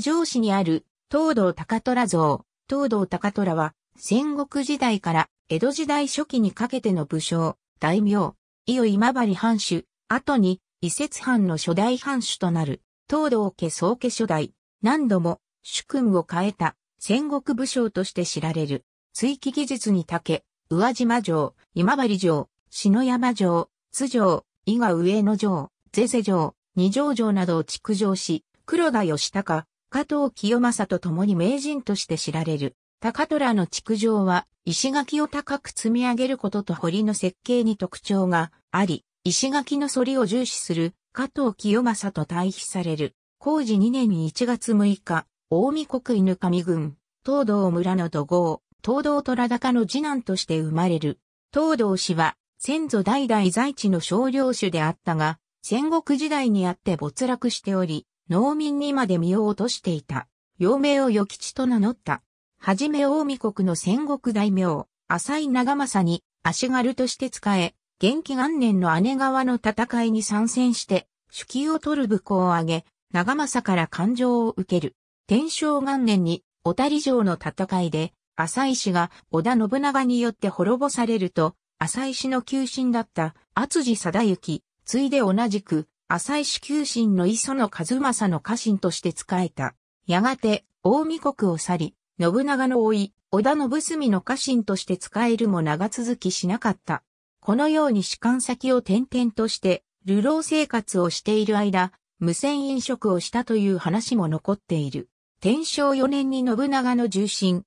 津城市にある東道高虎像。東道高虎は戦国時代から江戸時代初期にかけての武将、大名、伊予今治藩主、後に伊節藩の初代藩主となる、東道家宗家初代、何度も主君を変えた戦国武将として知られる。追記技術に長け、宇和島城、今治城、篠山城、津城、伊賀上野城、是ゼ城、二条城などを築城し、黒田義高、加藤清正と共に名人として知られる。高虎の築城は石垣を高く積み上げることと堀の設計に特徴があり、石垣の反りを重視する加藤清正と対比される。工事2年1月6日、大見国犬上郡、東道村の土豪、東道虎高の次男として生まれる。東道氏は先祖代々在地の少量種であったが、戦国時代にあって没落しており、農民にまで身を落としていた。幼名を与吉と名乗った。はじめ大見国の戦国大名、浅井長政に足軽として仕え、元気元年の姉川の戦いに参戦して、主義を取る武功を挙げ、長政から感情を受ける。天正元年に、小谷城の戦いで、浅井氏が織田信長によって滅ぼされると、浅井氏の旧臣だった厚地貞行、ついで同じく浅井主宮の磯野和正の家臣として仕えた。やがて、大見国を去り、信長の老い、織田信澄の家臣として仕えるも長続きしなかった。このように士官先を転々として、流浪生活をしている間、無線飲食をしたという話も残っている。天正4年に信長の重臣、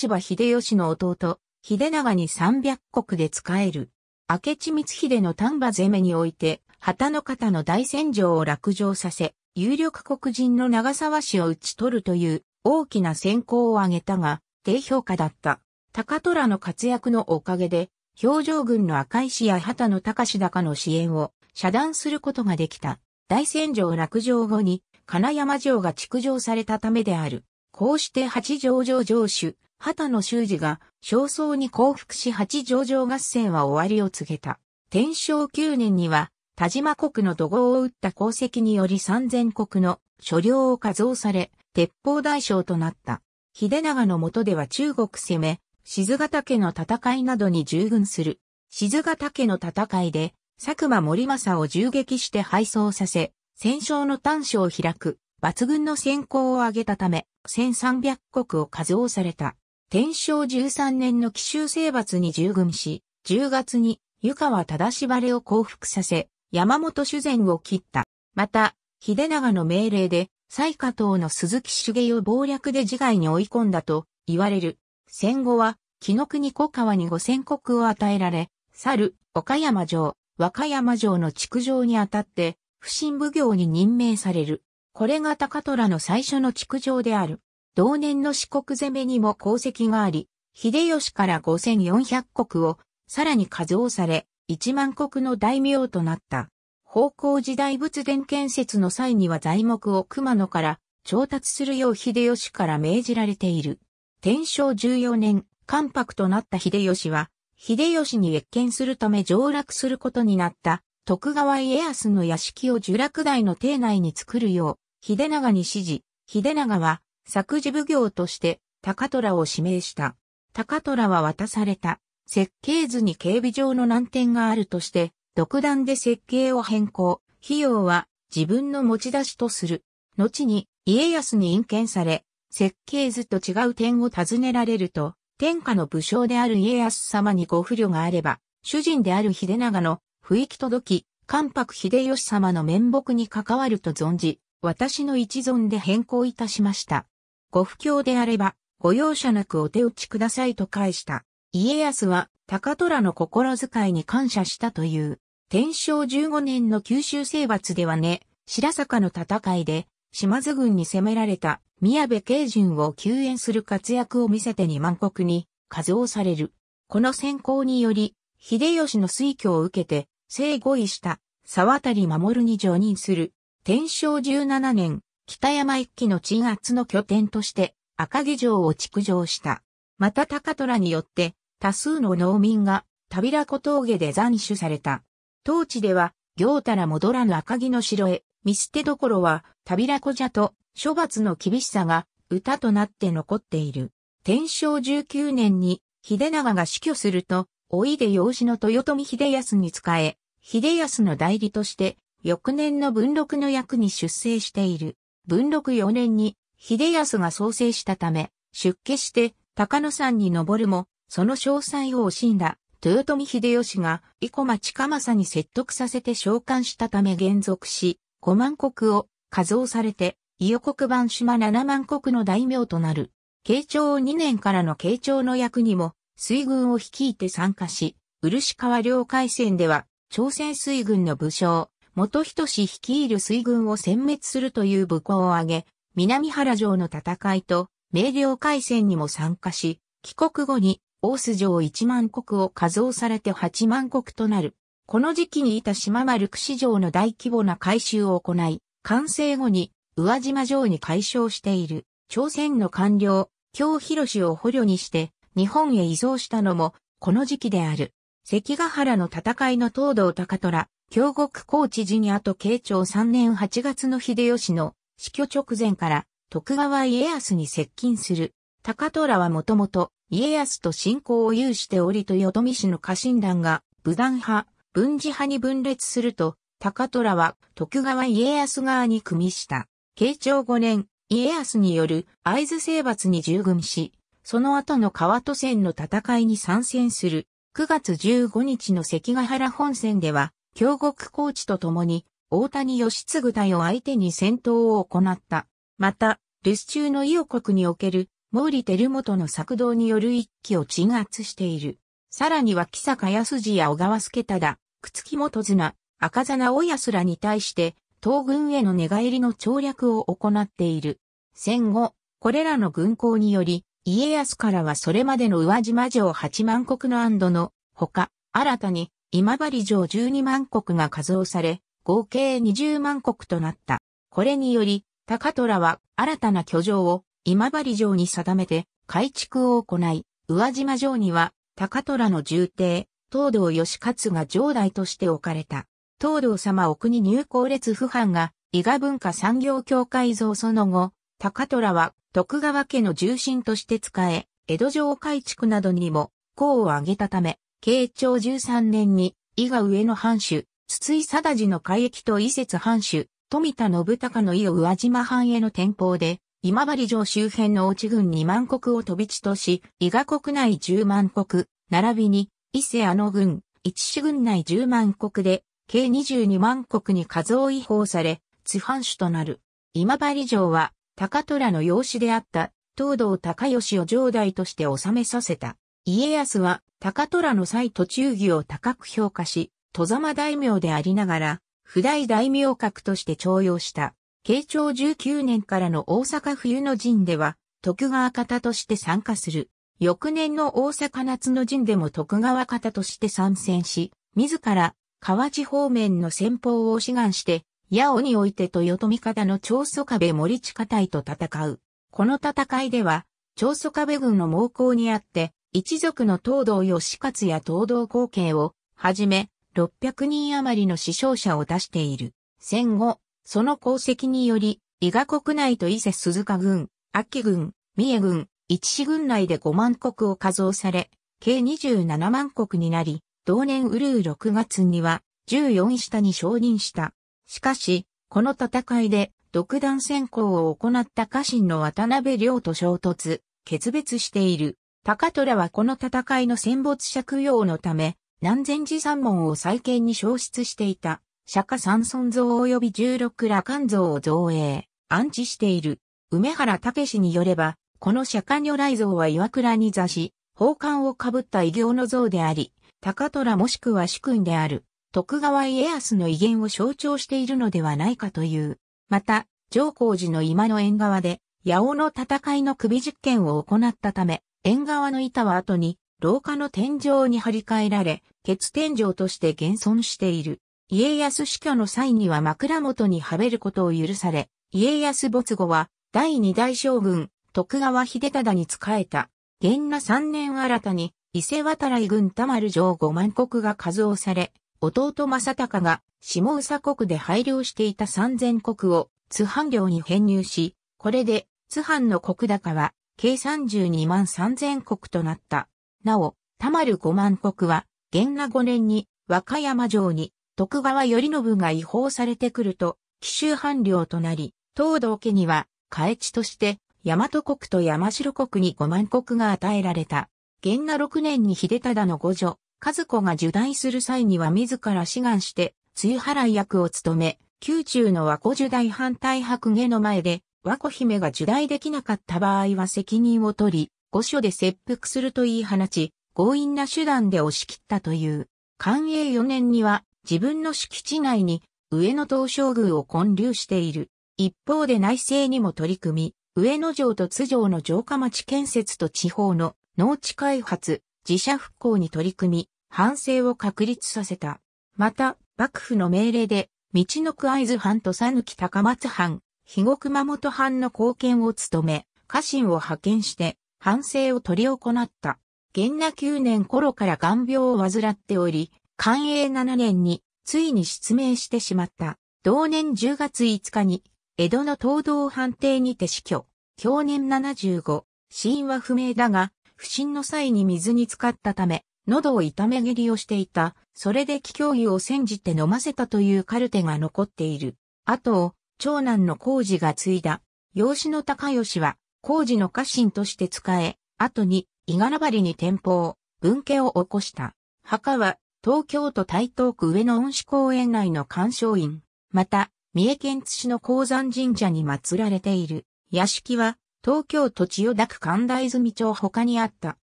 橋場秀吉の弟、秀長に300国で仕える。明智光秀の丹波攻めにおいて、旗の方の大戦場を落城させ、有力黒人の長沢氏を打ち取るという大きな先行を挙げたが、低評価だった。高虎の活躍のおかげで、表情軍の赤石や旗の隆高の支援を遮断することができた。大戦場落城後に、金山城が築城されたためである。こうして八条城城主、旗の修二が、焦燥に降伏し八条城合戦は終わりを告げた。天正9年には、田島国の土豪を打った功績により三千国の所領を加増され、鉄砲大将となった。秀長の下では中国攻め、静ヶ岳の戦いなどに従軍する。静ヶ岳の戦いで、佐久間森政を銃撃して敗走させ、戦勝の端緒を開く、抜群の戦行を挙げたため、千三百国を加増された。天正十三年の奇襲征伐に従軍し、10月に湯川忠縛を降伏させ、山本主前を切った。また、秀長の命令で、最下等の鈴木茂雄謀略で自害に追い込んだと言われる。戦後は、紀の国小川に五千国を与えられ、猿、岡山城、和歌山城の築城にあたって、不審奉行に任命される。これが高虎の最初の築城である。同年の四国攻めにも功績があり、秀吉から五千四百国をさらに加増され、一万国の大名となった。方向時代仏殿建設の際には材木を熊野から調達するよう秀吉から命じられている。天正14年、関白となった秀吉は、秀吉に越見するため上落することになった徳川家康の屋敷を受落台の邸内に作るよう、秀長に指示、秀長は作事奉行として高虎を指名した。高虎は渡された。設計図に警備上の難点があるとして、独断で設計を変更、費用は自分の持ち出しとする。後に家康に隠見され、設計図と違う点を尋ねられると、天下の武将である家康様にご不慮があれば、主人である秀長の不意気届き、関白秀吉様の面目に関わると存じ、私の一存で変更いたしました。ご不況であれば、ご容赦なくお手打ちくださいと返した。家康は高虎の心遣いに感謝したという、天正15年の九州征伐ではね、白坂の戦いで、島津軍に攻められた宮部慶順を救援する活躍を見せて二万国に加増される。この選考により、秀吉の推挙を受けて、正護位した沢渡守に上任する。天正17年、北山一揆の鎮圧の拠点として、赤城城を築城した。また高虎によって、多数の農民が、田平小峠で残首された。当地では、行たら戻らぬ赤城の城へ、見捨てどころは、田平小茶と、処罰の厳しさが、歌となって残っている。天正19年に、秀長が死去すると、おいで養子の豊臣秀康に仕え、秀康の代理として、翌年の文禄の役に出征している。文禄4年に、秀康が創生したため、出家して、高野山に登るも、その詳細を惜しんだ豊臣秀吉が生駒近政に説得させて召喚したため減俗し、五万国を加増されて、伊予国番島七万国の大名となる。慶長二年からの慶長の役にも水軍を率いて参加し、漆川領海戦では朝鮮水軍の武将、元人氏率いる水軍を殲滅するという武功を挙げ、南原城の戦いと明領海戦にも参加し、帰国後に大須城1万国を加増されて8万国となる。この時期にいた島丸串城の大規模な改修を行い、完成後に宇和島城に改称している朝鮮の官僚、京広を捕虜にして日本へ移送したのもこの時期である。関ヶ原の戦いの東道高虎、京国高知寺に後慶長3年8月の秀吉の死去直前から徳川家康に接近する。高虎はもともと家康と信仰を有しておりと与み氏の家臣団が武断派、文治派に分裂すると、高虎は徳川家康側に組みした。慶長5年、家康による合津征伐に従軍し、その後の川戸戦の戦いに参戦する。9月15日の関ヶ原本戦では、京極高知と共に、大谷義継隊を相手に戦闘を行った。また、留守中の伊予国における毛利輝元の作動による一揆を鎮圧している。さらには木坂康二や小川助忠、朽木元綱、赤綱親すらに対して、東軍への寝返りの調略を行っている。戦後、これらの軍港により、家康からはそれまでの宇和島城八万国の安堵の、ほか、新たに今治城十二万国が加増され、合計二十万国となった。これにより、高虎は新たな居城を今治城に定めて改築を行い、宇和島城には高虎の重帝、東道義勝が城代として置かれた。東道様お国入港列府藩が伊賀文化産業協会像その後、高虎は徳川家の重臣として使え、江戸城改築などにも功を挙げたため、慶長13年に伊賀上野藩主、筒井貞治の海域と伊節藩主、富田信孝の伊を宇和島藩への転向で、今治城周辺の落ち軍2万国を飛び地とし、伊賀国内10万国、並びに、伊勢あの軍、一市軍内10万国で、計22万国に数を違法され、津藩主となる。今治城は、高虎の養子であった、東道高義を城代として治めさせた。家康は、高虎の際途中義を高く評価し、戸様大名でありながら、不代大名格として徴用した。慶長19年からの大阪冬の陣では、徳川方として参加する。翌年の大阪夏の陣でも徳川方として参戦し、自ら河内方面の先方を志願して、八尾において豊臣方の長宗壁森地下隊と戦う。この戦いでは、長宗壁軍の猛攻にあって、一族の東道義勝や東道後継をはじめ、600人余りの死傷者を出している。戦後、その功績により、伊賀国内と伊勢鈴鹿郡、秋郡、三重郡、一市郡内で5万国を加増され、計27万国になり、同年ウルー6月には14下に承認した。しかし、この戦いで独断先行を行った家臣の渡辺良と衝突、決別している。高虎はこの戦いの戦没者供養のため、南禅寺山門を再建に消失していた。釈迦三尊像及び十六羅漢像を造営、安置している。梅原武によれば、この釈迦如来像は岩倉に座し、宝冠をかぶった異形の像であり、高虎もしくは主君である、徳川家康の威厳を象徴しているのではないかという。また、上皇寺の今の縁側で、八尾の戦いの首実験を行ったため、縁側の板は後に、廊下の天井に張り替えられ、欠天井として現存している。家康死去の際には枕元にはべることを許され、家康没後は第二代将軍、徳川秀忠に仕えた。元那三年新たに、伊勢渡来軍田丸城五万国が数をされ、弟正隆が下宇佐国で配慮していた三千国を津藩領に編入し、これで津藩の国高は計32万三千国となった。なお、田丸五万国は元那5年に和歌山城に徳川頼信が違法されてくると、紀州藩領となり、東道家には、開越として、大和国と山城国に五万国が与えられた。元那6年に秀忠の御女、和子が受胎する際には自ら志願して、梅払い役を務め、宮中の和子受代反対白下の前で、和子姫が受胎できなかった場合は責任を取り、御所で切腹すると言い放ち、強引な手段で押し切ったという。寛永4年には、自分の敷地内に上野東照宮を建立している。一方で内政にも取り組み、上野城と津城の城下町建設と地方の農地開発、自社復興に取り組み、反省を確立させた。また、幕府の命令で、道の区合図藩と佐抜高松藩、肥後熊本藩の貢献を務め、家臣を派遣して、反省を取り行った。元那9年頃から眼病を患っており、寛永7年についに失明してしまった。同年10月5日に江戸の東道判定にて死去。去年75。死因は不明だが、不審の際に水に浸かったため、喉を痛め下りをしていた。それで気境意を煎じて飲ませたというカルテが残っている。あを、長男の工事が継いだ。養子の高吉は、工事の家臣として使え、後に、伊賀らばりに転法、分家を起こした。墓は、東京都台東区上野恩賜公園内の鑑賞院、また、三重県津市の鉱山神社に祀られている、屋敷は、東京都千代田区神大泉町他にあった。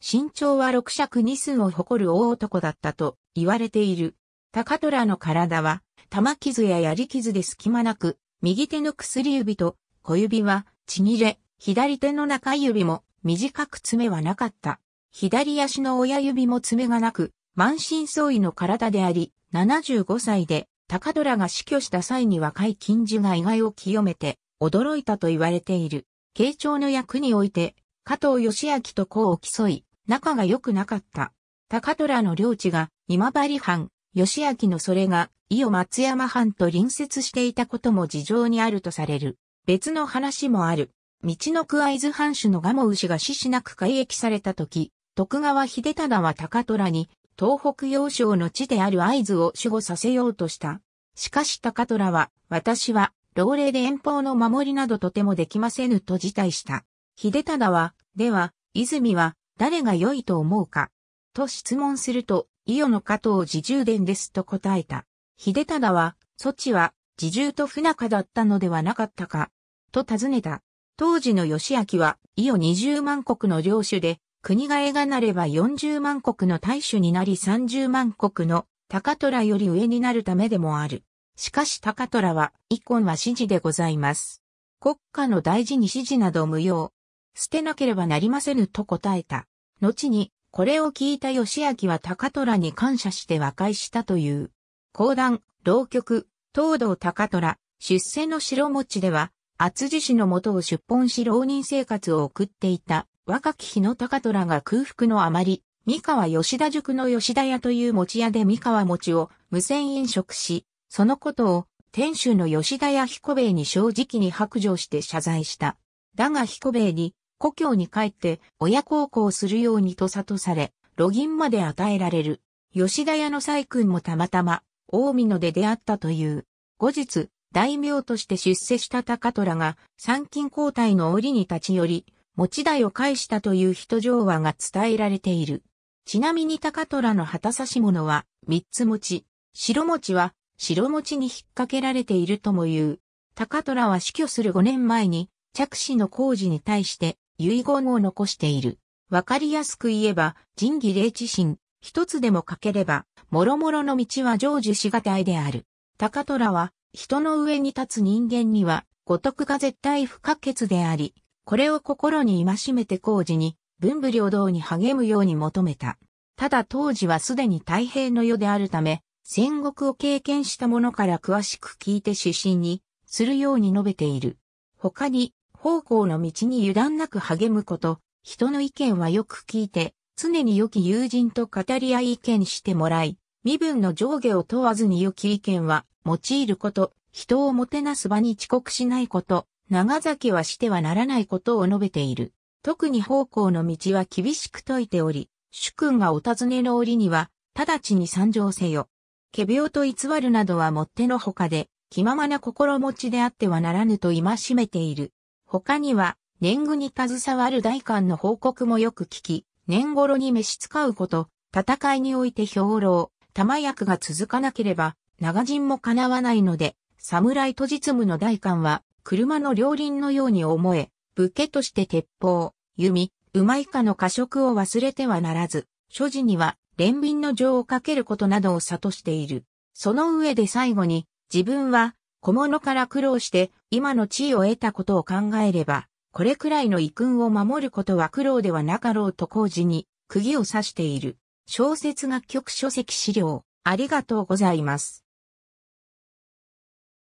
身長は六尺二寸を誇る大男だったと言われている。高虎の体は、玉傷や槍傷で隙間なく、右手の薬指と小指はちぎれ、左手の中指も短く爪はなかった。左足の親指も爪がなく、満身創痍の体であり、75歳で高虎が死去した際に若い金字が意外を清めて驚いたと言われている。慶長の役において、加藤義明と功を競い、仲が良くなかった。高虎の領地が今治藩、義明のそれが伊予松山藩と隣接していたことも事情にあるとされる。別の話もある。道の区合図藩主の賀茂氏が死しなく改易された時、徳川秀忠は高虎に東北要衝の地である合図を守護させようとした。しかし高虎は、私は、老齢で遠方の守りなどとてもできませぬと辞退した。秀忠は、では、泉は、誰が良いと思うかと質問すると、伊予の加藤自重伝ですと答えた。秀忠は、措置は、自重と不仲だったのではなかったかと尋ねた。当時の義明は、伊予二十万国の領主で、国が絵がなれば40万国の大主になり30万国の高虎より上になるためでもある。しかし高虎は、以降は指示でございます。国家の大事に指示など無用。捨てなければなりませぬと答えた。後に、これを聞いた義明は高虎に感謝して和解したという。講談、浪曲、東道高虎、出世の城持ちでは、厚地氏のもとを出奔し浪人生活を送っていた若き日の高虎が空腹のあまり、三河吉田塾の吉田屋という餅屋で三河餅を無線飲食し、そのことを店主の吉田屋彦兵衛に正直に白状して謝罪した。だが彦兵衛に故郷に帰って親孝行するようにと悟され、路銀まで与えられる。吉田屋の細君もたまたま、大見野で出会ったという。後日、大名として出世した高虎が、参勤交代の折に立ち寄り、持ち代を返したという人情話が伝えられている。ちなみに高虎の旗差し物は三つ持ち、白持ちは白持ちに引っ掛けられているとも言う。高虎は死去する5年前に着手の工事に対して遺言を残している。わかりやすく言えば、仁義礼智信、一つでも欠ければ、諸々の道は成就しがたいである。高虎は、人の上に立つ人間には、五徳が絶対不可欠であり、これを心に戒めて工事に、文武両道に励むように求めた。ただ当時はすでに太平の世であるため、戦国を経験した者から詳しく聞いて指針に、するように述べている。他に、方向の道に油断なく励むこと、人の意見はよく聞いて、常に良き友人と語り合い意見してもらい、身分の上下を問わずに良き意見は、用いること、人をもてなす場に遅刻しないこと、長崎はしてはならないことを述べている。特に奉公の道は厳しく説いており、主君がお尋ねの折には、直ちに参上せよ。仮病と偽るなどはもってのほかで、気ままな心持ちであってはならぬと戒めている。他には、年貢に携わる大官の報告もよく聞き、年頃に召使うこと、戦いにおいて兵糧、玉役が続かなければ、長人も叶わないので、侍と実務の大官は、車の両輪のように思え、武家として鉄砲、弓、馬以下の過食を忘れてはならず、所持には、連憫の情をかけることなどを悟している。その上で最後に、自分は、小物から苦労して、今の地位を得たことを考えれば、これくらいの遺訓を守ることは苦労ではなかろうと工事に、釘を刺している。小説楽曲書籍資料、ありがとうございます。